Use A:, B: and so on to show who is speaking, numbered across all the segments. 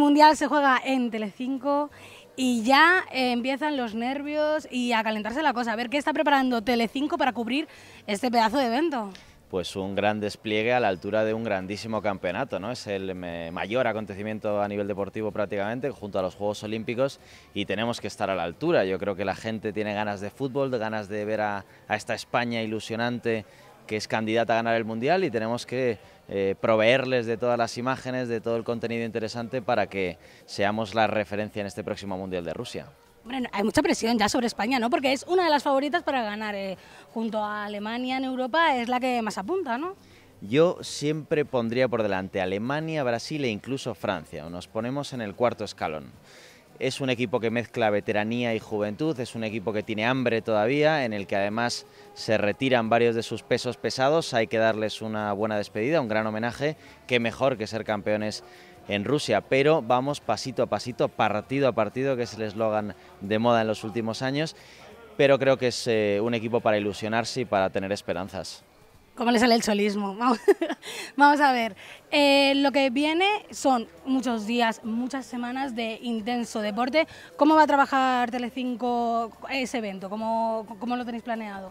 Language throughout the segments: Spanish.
A: Mundial se juega en Telecinco y ya eh, empiezan los nervios y a calentarse la cosa. A ver qué está preparando Telecinco para cubrir este pedazo de evento.
B: Pues un gran despliegue a la altura de un grandísimo campeonato, ¿no? Es el eh, mayor acontecimiento a nivel deportivo prácticamente, junto a los Juegos Olímpicos, y tenemos que estar a la altura. Yo creo que la gente tiene ganas de fútbol, ganas de ver a esta España ilusionante que es candidata a ganar el Mundial y tenemos que eh, proveerles de todas las imágenes, de todo el contenido interesante para que seamos la referencia en este próximo Mundial de Rusia.
A: Bueno, hay mucha presión ya sobre España, ¿no? Porque es una de las favoritas para ganar. Eh, junto a Alemania en Europa es la que más apunta, ¿no?
B: Yo siempre pondría por delante Alemania, Brasil e incluso Francia. Nos ponemos en el cuarto escalón. Es un equipo que mezcla veteranía y juventud, es un equipo que tiene hambre todavía, en el que además se retiran varios de sus pesos pesados. Hay que darles una buena despedida, un gran homenaje. Qué mejor que ser campeones en Rusia, pero vamos pasito a pasito, partido a partido, que es el eslogan de moda en los últimos años. Pero creo que es eh, un equipo para ilusionarse y para tener esperanzas.
A: ¿Cómo le sale el solismo? Vamos, a ver. Eh, lo que viene son muchos días, muchas semanas de intenso deporte. ¿Cómo va a trabajar Telecinco ese evento? ¿Cómo, cómo lo tenéis planeado?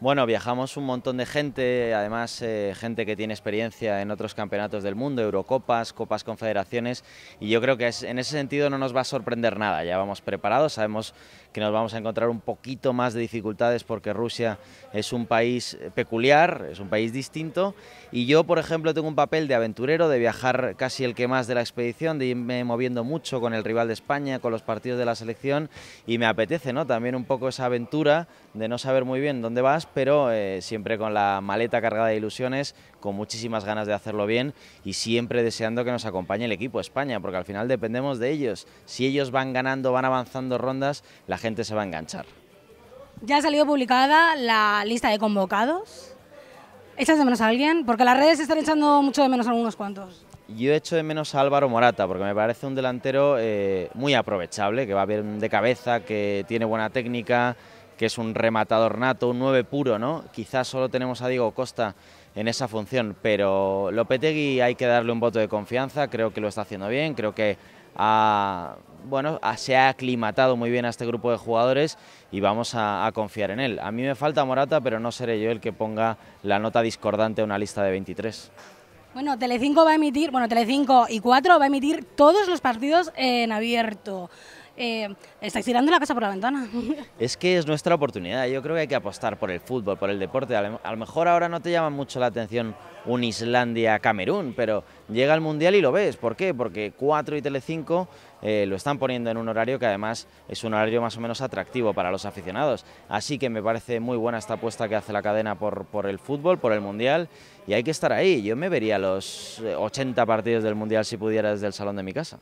B: Bueno, viajamos un montón de gente, además eh, gente que tiene experiencia en otros campeonatos del mundo, Eurocopas, Copas Confederaciones, y yo creo que es, en ese sentido no nos va a sorprender nada, ya vamos preparados, sabemos que nos vamos a encontrar un poquito más de dificultades porque Rusia es un país eh, peculiar, es un país distinto, y yo, por ejemplo, tengo un papel de aventurero, de viajar casi el que más de la expedición, de irme moviendo mucho con el rival de España, con los partidos de la selección, y me apetece ¿no? también un poco esa aventura de no saber muy bien dónde vas, pero eh, siempre con la maleta cargada de ilusiones, con muchísimas ganas de hacerlo bien y siempre deseando que nos acompañe el equipo España, porque al final dependemos de ellos. Si ellos van ganando, van avanzando rondas, la gente se va a enganchar.
A: Ya ha salido publicada la lista de convocados. ¿Echas de menos a alguien? Porque las redes están echando mucho de menos a algunos cuantos.
B: Yo echo de menos a Álvaro Morata porque me parece un delantero eh, muy aprovechable, que va bien de cabeza, que tiene buena técnica, que es un rematador nato, un 9 puro, ¿no? Quizás solo tenemos a Diego Costa en esa función, pero Lopetegui hay que darle un voto de confianza, creo que lo está haciendo bien, creo que bueno, se ha aclimatado muy bien a este grupo de jugadores y vamos a, confiar en él. A mí me falta Morata, pero no seré yo el que ponga la nota discordante a una lista de 23.
A: Bueno, Telecinco va a emitir, bueno, Telecinco y 4 va a emitir todos los partidos en abierto eh, estáis tirando la casa por la ventana.
B: Es que es nuestra oportunidad. Yo creo que hay que apostar por el fútbol, por el deporte. A lo mejor ahora no te llama mucho la atención un Islandia-Camerún, pero llega el Mundial y lo ves. ¿Por qué? Porque 4 y Telecinco eh, lo están poniendo en un horario que además es un horario más o menos atractivo para los aficionados. Así que me parece muy buena esta apuesta que hace la cadena por, por el fútbol, por el Mundial, y hay que estar ahí. Yo me vería los 80 eh, partidos del Mundial si pudiera desde el
A: salón de mi casa.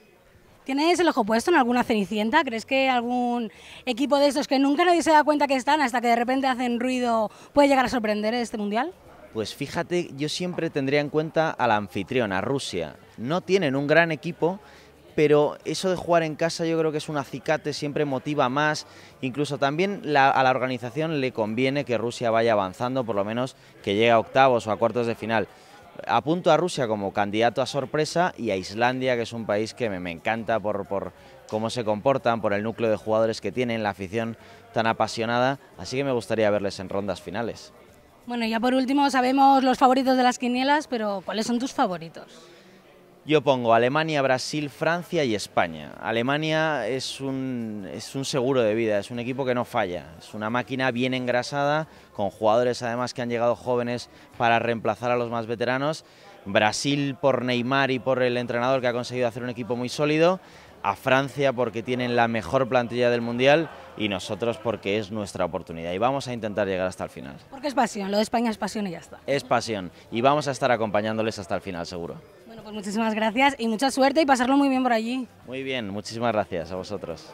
A: ¿Tienes el ojo puesto en alguna cenicienta? ¿Crees que algún equipo de estos que nunca nadie se da cuenta que están hasta que de repente hacen ruido puede llegar a sorprender este mundial?
B: Pues fíjate, yo siempre tendría en cuenta a la anfitriona, Rusia. No tienen un gran equipo, pero eso de jugar en casa yo creo que es un acicate, siempre motiva más. Incluso también a la organización le conviene que Rusia vaya avanzando, por lo menos que llegue a octavos o a cuartos de final apunto a Rusia como candidato a sorpresa y a Islandia, que es un país que me, encanta por, cómo se comportan, por el núcleo de jugadores que tienen, la afición tan apasionada, así que me gustaría verles en rondas finales.
A: Bueno, ya por último sabemos los favoritos de las quinielas, pero ¿cuáles son tus favoritos?
B: Yo pongo Alemania, Brasil, Francia y España. Alemania es un, es un seguro de vida, es un equipo que no falla, es una máquina bien engrasada, con jugadores además que han llegado jóvenes para reemplazar a los más veteranos. Brasil por Neymar y por el entrenador que ha conseguido hacer un equipo muy sólido, a Francia porque tienen la mejor plantilla del Mundial y nosotros porque es nuestra oportunidad y vamos a intentar llegar hasta el final.
A: Porque es pasión, lo de España es pasión y ya está.
B: Es pasión y vamos a estar acompañándoles hasta el final seguro.
A: Pues muchísimas gracias y mucha suerte y pasarlo muy bien por allí.
B: Muy bien, muchísimas gracias a vosotros.